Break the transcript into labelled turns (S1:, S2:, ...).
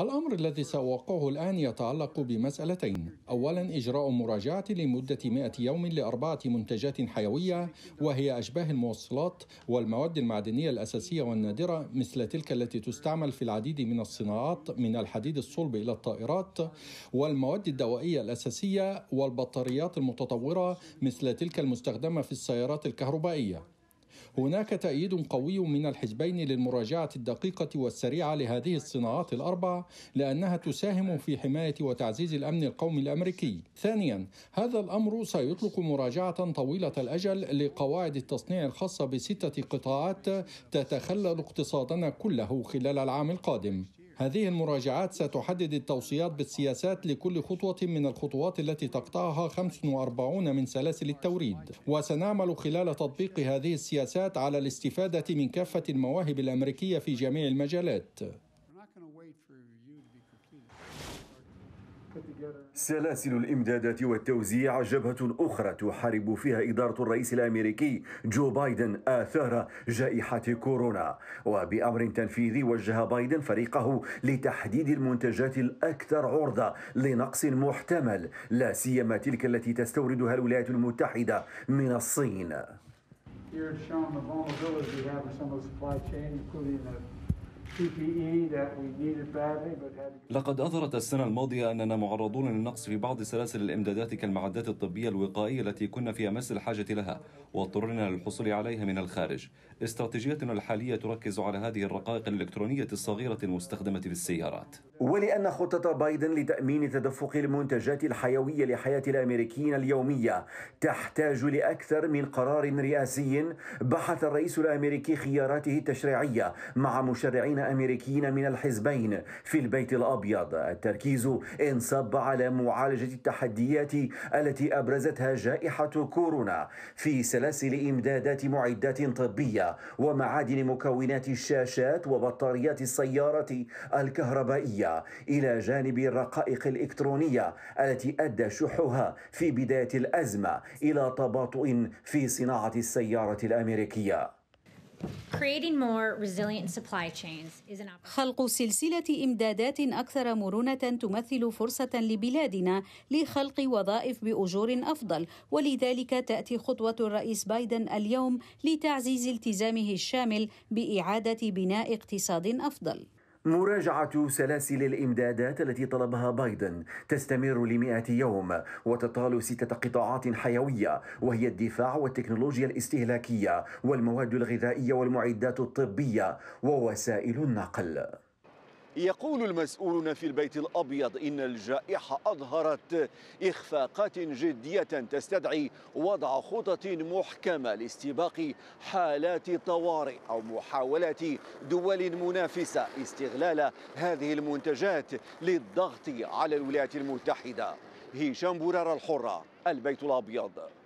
S1: الأمر الذي سأوقعه الآن يتعلق بمسألتين أولا إجراء مراجعة لمدة 100 يوم لأربعة منتجات حيوية وهي أشباه الموصلات والمواد المعدنية الأساسية والنادرة مثل تلك التي تستعمل في العديد من الصناعات من الحديد الصلب إلى الطائرات والمواد الدوائية الأساسية والبطاريات المتطورة مثل تلك المستخدمة في السيارات الكهربائية هناك تأييد قوي من الحزبين للمراجعة الدقيقة والسريعة لهذه الصناعات الأربع لأنها تساهم في حماية وتعزيز الأمن القومي الأمريكي. ثانيا، هذا الأمر سيطلق مراجعة طويلة الأجل لقواعد التصنيع الخاصة بستة قطاعات تتخلل اقتصادنا كله خلال العام القادم. هذه المراجعات ستحدد التوصيات بالسياسات لكل خطوة من الخطوات التي تقطعها 45 من سلاسل التوريد وسنعمل خلال تطبيق هذه السياسات على الاستفادة من كافة المواهب الأمريكية في جميع المجالات
S2: سلاسل الامدادات والتوزيع جبهه اخرى تحارب فيها اداره الرئيس الامريكي جو بايدن اثار جائحه كورونا وبامر تنفيذي وجه بايدن فريقه لتحديد المنتجات الاكثر عرضه لنقص محتمل لا سيما تلك التي تستوردها الولايات المتحده من الصين
S3: لقد أظهرت السنة الماضية أننا معرضون للنقص في بعض سلاسل الإمدادات كالمعدات الطبية الوقائية التي كنا في أمس الحاجة لها واضطررنا للحصول عليها من الخارج استراتيجيتنا الحالية تركز على هذه الرقائق الإلكترونية الصغيرة المستخدمة في السيارات
S2: ولأن خطة بايدن لتأمين تدفق المنتجات الحيوية لحياة الأمريكيين اليومية تحتاج لأكثر من قرار رئاسي بحث الرئيس الأمريكي خياراته التشريعية مع مشرعين أمريكيين من الحزبين في البيت الأبيض التركيز انصب على معالجة التحديات التي أبرزتها جائحة كورونا في سلاسل إمدادات معدات طبية ومعادن مكونات الشاشات وبطاريات السيارة الكهربائية إلى جانب الرقائق الإلكترونية التي أدى شحها في بداية الأزمة إلى تباطؤ في صناعة السيارة الأمريكية
S1: خلق سلسلة إمدادات أكثر مرونة تمثل فرصة لبلادنا لخلق وظائف بأجور أفضل ولذلك تأتي خطوة الرئيس بايدن اليوم لتعزيز التزامه الشامل بإعادة بناء اقتصاد أفضل
S2: مراجعة سلاسل الإمدادات التي طلبها بايدن تستمر لمئة يوم وتطال ستة قطاعات حيوية وهي الدفاع والتكنولوجيا الاستهلاكية والمواد الغذائية والمعدات الطبية ووسائل النقل يقول المسؤولون في البيت الابيض ان الجائحه اظهرت اخفاقات جديه تستدعي وضع خطط محكمه لاستباق حالات الطوارئ او محاوله دول منافسه استغلال هذه المنتجات للضغط على الولايات المتحده هشام بورار الحره البيت الابيض